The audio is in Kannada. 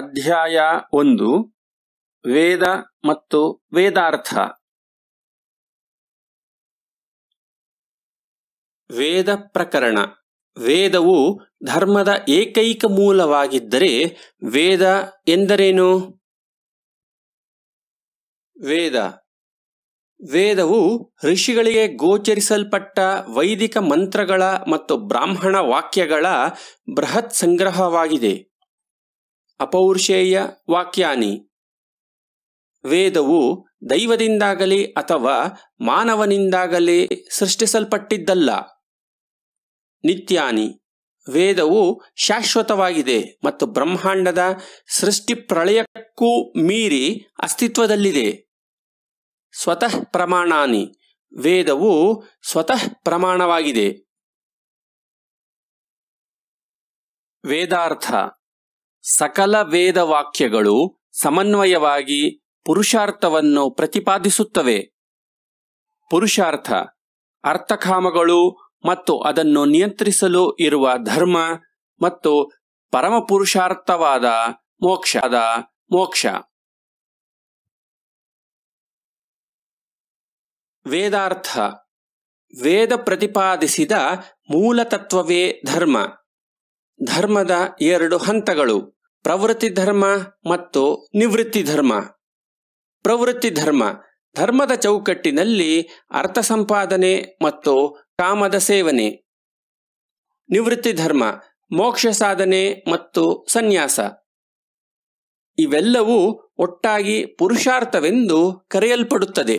ಅಧ್ಯಾಯ ಒಂದು ವೇದ ಮತ್ತು ವೇದಾರ್ಥ ವೇದ ಪ್ರಕರಣ ವೇದವು ಧರ್ಮದ ಏಕೈಕ ಮೂಲವಾಗಿದ್ದರೆ ವೇದ ಎಂದರೇನು ವೇದ ವೇದವು ಋಷಿಗಳಿಗೆ ಗೋಚರಿಸಲ್ಪಟ್ಟ ವೈದಿಕ ಮಂತ್ರಗಳ ಮತ್ತು ಬ್ರಾಹ್ಮಣ ವಾಕ್ಯಗಳ ಬೃಹತ್ ಸಂಗ್ರಹವಾಗಿದೆ ಅಪೌರುಷೇಯ ವಾಕ್ಯಾನಿ ವೇದವು ದೈವದಿಂದಾಗಲಿ ಅಥವಾ ಮಾನವನಿಂದಾಗಲಿ ಸೃಷ್ಟಿಸಲ್ಪಟ್ಟಿದ್ದಲ್ಲ ನಿತ್ಯಾನಿ ವೇದವು ಶಾಶ್ವತವಾಗಿದೆ ಮತ್ತು ಬ್ರಹ್ಮಾಂಡದ ಸೃಷ್ಟಿ ಪ್ರಳಯಕ್ಕೂ ಮೀರಿ ಅಸ್ತಿತ್ವದಲ್ಲಿದೆ ಸ್ವತಃ ಪ್ರಮಾಣಾನಿ ವೇದವು ಸ್ವತಃ ಪ್ರಮಾಣವಾಗಿದೆ ವೇದಾರ್ಥ ಸಕಲ ವೇದ ವಾಕ್ಯಗಳು ಸಮನ್ವಯವಾಗಿ ಪುರುಷಾರ್ಥವನ್ನು ಪ್ರತಿಪಾದಿಸುತ್ತವೆ ಪುರುಷಾರ್ಥ ಅರ್ಥಕಾಮಗಳು ಮತ್ತು ಅದನ್ನು ನಿಯಂತ್ರಿಸಲು ಇರುವ ಧರ್ಮ ಮತ್ತು ಪರಮಪುರುಷಾರ್ಥವಾದ ಮೋಕ್ಷದ ಮೋಕ್ಷ ವೇದಾರ್ಥ ವೇದ ಪ್ರತಿಪಾದಿಸಿದ ಮೂಲತತ್ವವೇ ಧರ್ಮ ಧರ್ಮದ ಎರಡು ಹಂತಗಳು ಪ್ರವೃತ್ತಿ ಧರ್ಮ ಮತ್ತು ನಿವೃತ್ತಿ ಧರ್ಮ ಪ್ರವೃತ್ತಿ ಧರ್ಮ ಧರ್ಮದ ಚೌಕಟ್ಟಿನಲ್ಲಿ ಅರ್ಥ ಸಂಪಾದನೆ ಮತ್ತು ಕಾಮದ ಸೇವನೆ ನಿವೃತ್ತಿ ಧರ್ಮ ಮೋಕ್ಷ ಸಾಧನೆ ಮತ್ತು ಸನ್ಯಾಸ ಇವೆಲ್ಲವೂ ಒಟ್ಟಾಗಿ ಪುರುಷಾರ್ಥವೆಂದು ಕರೆಯಲ್ಪಡುತ್ತದೆ